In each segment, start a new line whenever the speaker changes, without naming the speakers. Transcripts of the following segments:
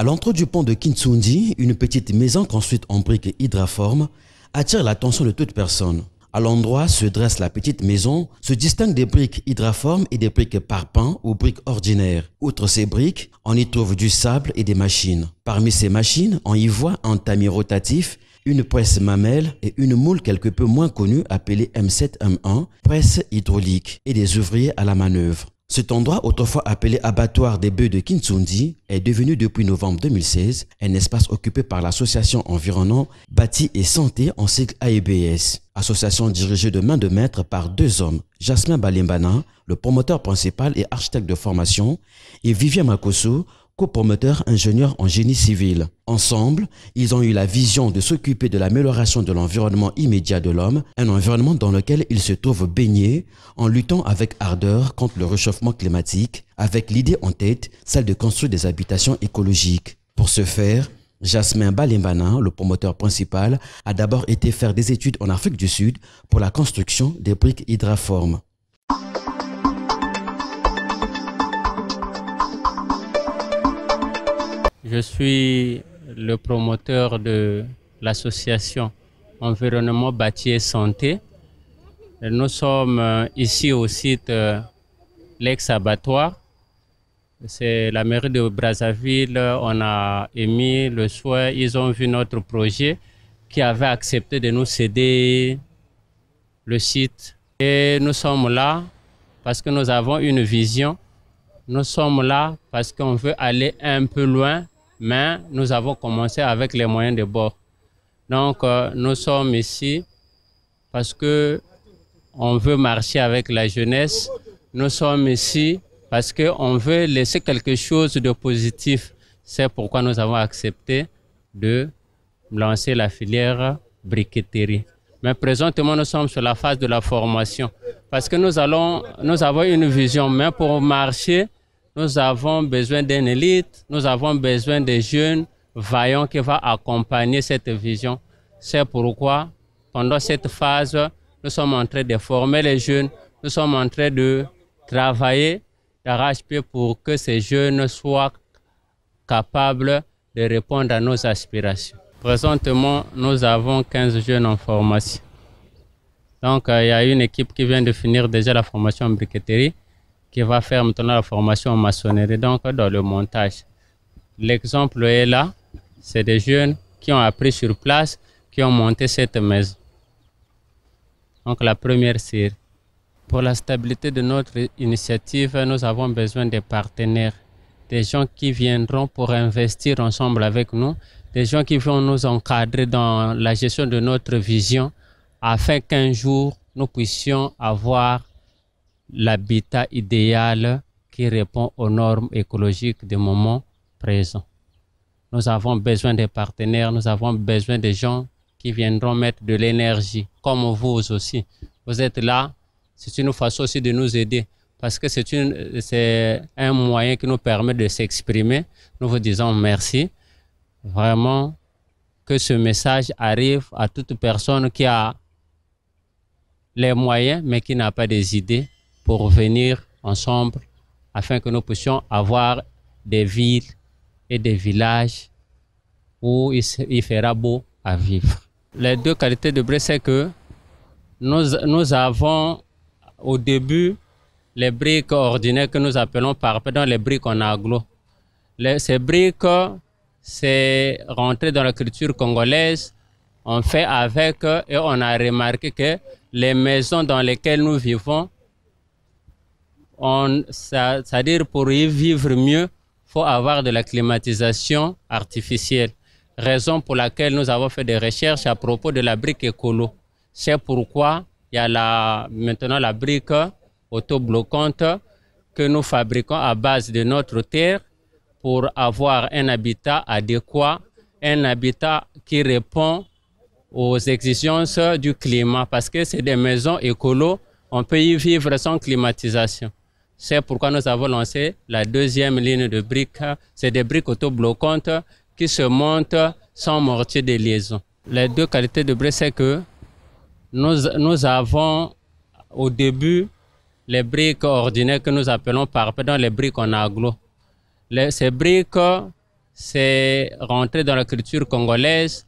À l'entrée du pont de Kintsundi, une petite maison construite en briques hydraformes attire l'attention de toute personne. À l'endroit se dresse la petite maison, se distingue des briques hydraformes et des briques parpaings ou briques ordinaires. Outre ces briques, on y trouve du sable et des machines. Parmi ces machines, on y voit un tamis rotatif, une presse mamelle et une moule quelque peu moins connue appelée M7M1, presse hydraulique, et des ouvriers à la manœuvre. Cet endroit, autrefois appelé abattoir des bœufs de Kinsundi, est devenu depuis novembre 2016 un espace occupé par l'association environnant Bâti et Santé en cycle AEBS, association dirigée de main de maître par deux hommes, Jasmin Balimbana, le promoteur principal et architecte de formation, et Vivian Makoso, Co-promoteur ingénieur en génie civil. Ensemble, ils ont eu la vision de s'occuper de l'amélioration de l'environnement immédiat de l'homme, un environnement dans lequel il se trouve baigné en luttant avec ardeur contre le réchauffement climatique, avec l'idée en tête, celle de construire des habitations écologiques. Pour ce faire, Jasmin Balimbana, le promoteur principal, a d'abord été faire des études en Afrique du Sud pour la construction des briques hydraformes.
Je suis le promoteur de l'association Environnement et Santé. Nous sommes euh, ici au site euh, L'ex-Abattoir. C'est la mairie de Brazzaville. On a émis le souhait. Ils ont vu notre projet qui avait accepté de nous céder le site. Et nous sommes là parce que nous avons une vision. Nous sommes là parce qu'on veut aller un peu loin mais nous avons commencé avec les moyens de bord. Donc, euh, nous sommes ici parce que on veut marcher avec la jeunesse. Nous sommes ici parce qu'on veut laisser quelque chose de positif. C'est pourquoi nous avons accepté de lancer la filière briqueterie. Mais présentement, nous sommes sur la phase de la formation parce que nous, allons, nous avons une vision. Mais pour marcher, nous avons besoin d'une élite, nous avons besoin de jeunes vaillants qui vont accompagner cette vision. C'est pourquoi, pendant cette phase, nous sommes en train de former les jeunes, nous sommes en train de travailler d'arrache-pied pour que ces jeunes soient capables de répondre à nos aspirations. Présentement, nous avons 15 jeunes en formation. Donc, euh, il y a une équipe qui vient de finir déjà la formation en briqueterie qui va faire maintenant la formation en maçonnerie, donc dans le montage. L'exemple est là, c'est des jeunes qui ont appris sur place, qui ont monté cette maison. Donc la première série. Pour la stabilité de notre initiative, nous avons besoin des partenaires, des gens qui viendront pour investir ensemble avec nous, des gens qui vont nous encadrer dans la gestion de notre vision afin qu'un jour nous puissions avoir l'habitat idéal qui répond aux normes écologiques du moment présent. Nous avons besoin des partenaires, nous avons besoin des gens qui viendront mettre de l'énergie, comme vous aussi. Vous êtes là, c'est une façon aussi de nous aider, parce que c'est un moyen qui nous permet de s'exprimer. Nous vous disons merci. Vraiment, que ce message arrive à toute personne qui a les moyens, mais qui n'a pas des idées pour venir ensemble afin que nous puissions avoir des villes et des villages où il, fera beau à vivre. Les deux qualités de briques, c'est que nous, nous avons au début les briques ordinaires que nous appelons par exemple les briques en aglo. ces briques, c'est rentré dans la culture congolaise. On fait avec et on a remarqué que les maisons dans lesquelles nous vivons on, c'est-à-dire pour y vivre mieux, faut avoir de la climatisation artificielle. Raison pour laquelle nous avons fait des recherches à propos de la brique écolo. C'est pourquoi il y a maintenant la brique autobloquante que nous fabriquons à base de notre terre pour avoir un habitat adéquat, un habitat qui répond aux exigences du climat, parce que c'est des maisons écolo, on peut y vivre sans climatisation. C'est pourquoi nous avons lancé la deuxième ligne de briques. C'est des briques autobloquantes qui se montent sans mortier de liaison. Les deux qualités de briques, c'est que nous, avons au début les briques ordinaires que nous appelons par dans les briques en aglo. ces briques, c'est rentré dans la culture congolaise.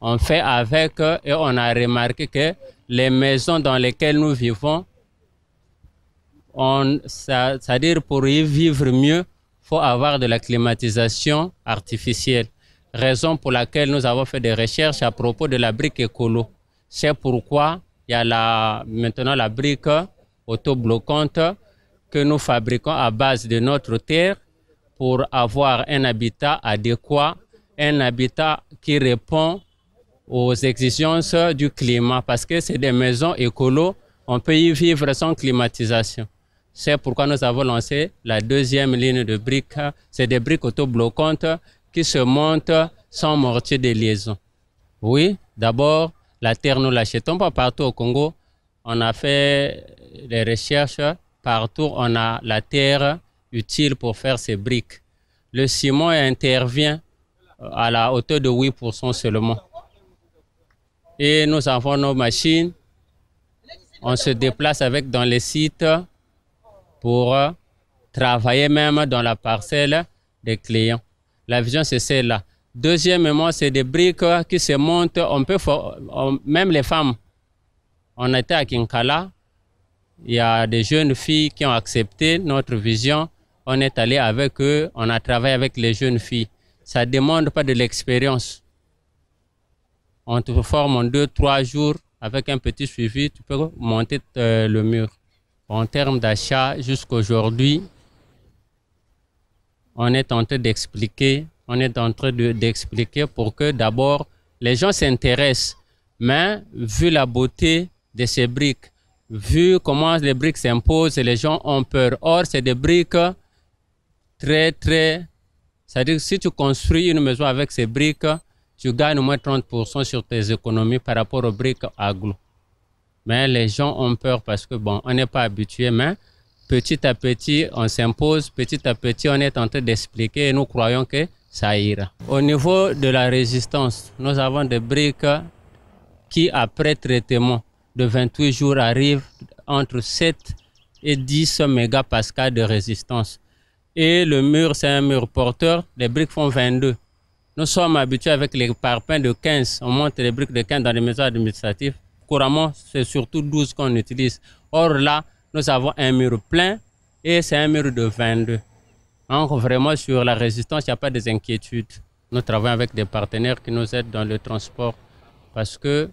On fait avec et on a remarqué que les maisons dans lesquelles nous vivons on, c'est-à-dire pour y vivre mieux, faut avoir de la climatisation artificielle. Raison pour laquelle nous avons fait des recherches à propos de la brique écolo. C'est pourquoi il y a la, maintenant la brique autobloquante que nous fabriquons à base de notre terre pour avoir un habitat adéquat, un habitat qui répond aux exigences du climat, parce que c'est des maisons écolo, on peut y vivre sans climatisation. C'est pourquoi nous avons lancé la deuxième ligne de briques. C'est des briques autobloquantes qui se montent sans mortier de liaison. Oui, d'abord, la terre, nous l'achetons pas partout au Congo. On a fait des recherches partout. On a la terre utile pour faire ces briques. Le ciment intervient à la hauteur de 8% seulement. Et nous avons nos machines. On se déplace avec dans les sites pour euh, travailler même dans la parcelle des clients. La vision, c'est celle-là. Deuxièmement, c'est des briques qui se montent. On peut, même les femmes. On était à Kinkala. Il y a des jeunes filles qui ont accepté notre vision. On est allé avec eux. On a travaillé avec les jeunes filles. Ça ne demande pas de l'expérience. On te forme en deux, trois jours. Avec un petit suivi, tu peux monter euh, le mur. En termes d'achat, jusqu'aujourd'hui, on est en train d'expliquer, on est en train d'expliquer pour que d'abord les gens s'intéressent. Mais vu la beauté de ces briques, vu comment les briques s'imposent, les gens ont peur. Or, c'est des briques très, très. C'est-à-dire que si tu construis une maison avec ces briques, tu gagnes au moins 30% sur tes économies par rapport aux briques agglomérées mais les gens ont peur parce que, bon, on n'est pas habitué, mais petit à petit, on s'impose, petit à petit, on est en train d'expliquer et nous croyons que ça ira. Au niveau de la résistance, nous avons des briques qui, après traitement de 28 jours, arrivent entre 7 et 10 MPa de résistance. Et le mur, c'est un mur porteur, les briques font 22. Nous sommes habitués avec les parpaings de 15. On monte les briques de 15 dans les maisons administratives couramment, c'est surtout 12 qu'on utilise. Or là, nous avons un mur plein et c'est un mur de 22. Donc vraiment, sur la résistance, il n'y a pas des inquiétudes. Nous travaillons avec des partenaires qui nous aident dans le transport parce que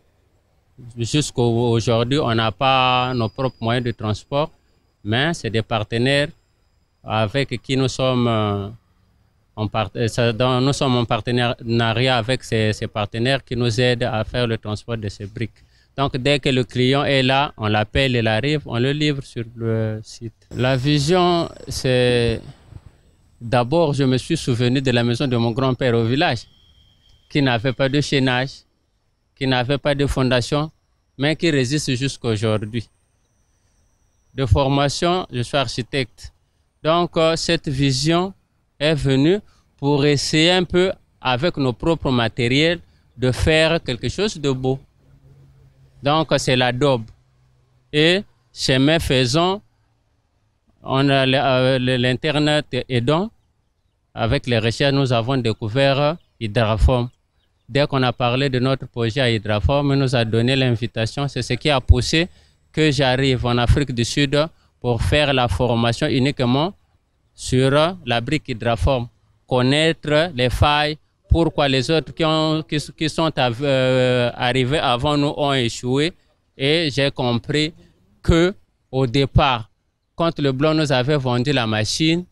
jusqu'à aujourd'hui, on n'a pas nos propres moyens de transport, mais c'est des partenaires avec qui nous sommes euh, euh, en, partenariat avec ces partenaires qui nous aident à faire le transport de ces briques. Donc, dès que le client est là, on l'appelle, il arrive, on le livre sur le site. La vision, c'est d'abord, je me suis souvenu de la maison de mon grand-père au village, qui n'avait pas de chaînage, qui n'avait pas de fondation, mais qui résiste jusqu'à aujourd'hui. De formation, je suis architecte. Donc, euh, cette vision est venue pour essayer un peu, avec nos propres matériels, de faire quelque chose de beau. Donc, c'est la daube. Et chemin faisant, on a euh, l'Internet aidant. Avec les recherches, nous avons découvert Hydraform. Dès qu'on a parlé de notre projet à Hydraform, il nous a donné l'invitation. C'est ce qui a poussé que j'arrive en Afrique du Sud pour faire la formation uniquement sur la brique Hydraform, connaître les failles, pourquoi les autres qui, sont euh, arrivés avant nous ont échoué. Et j'ai compris que au départ, quand le blanc nous avait vendu la machine,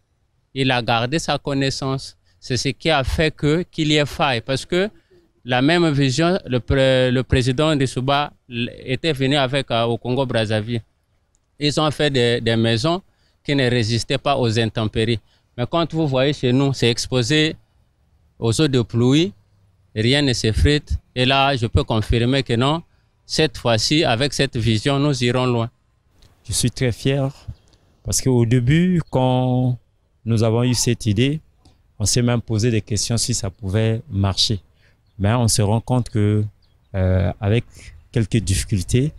il a gardé sa connaissance. C'est ce qui a fait que qu'il y ait faille, parce que la même vision, le, président de Souba était venu avec euh, au Congo Brazzaville. Ils ont fait des, des maisons qui ne résistaient pas aux intempéries. Mais quand vous voyez chez nous, c'est exposé aux eaux de pluie, rien ne s'effrite. Et là, je peux confirmer que non, cette fois-ci, avec cette vision, nous irons loin. Je suis très fier parce qu'au début, quand nous avons eu cette idée, on s'est même posé des questions si ça pouvait marcher. Mais on se rend compte que euh, avec quelques difficultés,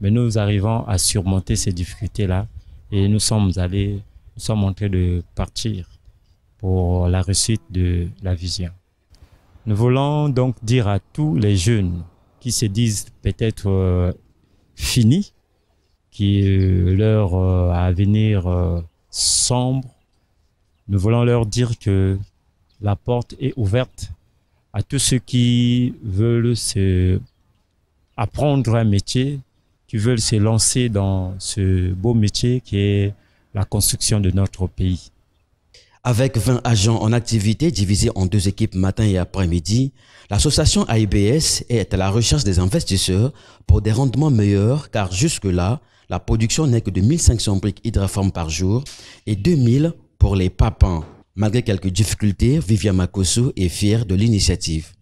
mais nous arrivons à surmonter ces difficultés-là et nous sommes allés, nous sommes en train de partir pour la réussite de la vision. Nous voulons donc dire à tous les jeunes qui se disent peut-être euh, finis, qui l'heure leur à euh, avenir euh, sombre, nous voulons leur dire que la porte est ouverte à tous ceux qui veulent se apprendre
un métier, qui veulent se lancer dans ce beau métier qui est la construction de notre pays. Avec 20 agents en activité divisés en deux équipes matin et après-midi, l'association IBS est à la recherche des investisseurs pour des rendements meilleurs car jusque-là, la production n'est que de 1500 briques hydraformes par jour et 2000 pour les papins. Malgré quelques difficultés, Vivian Makoso est fière de l'initiative.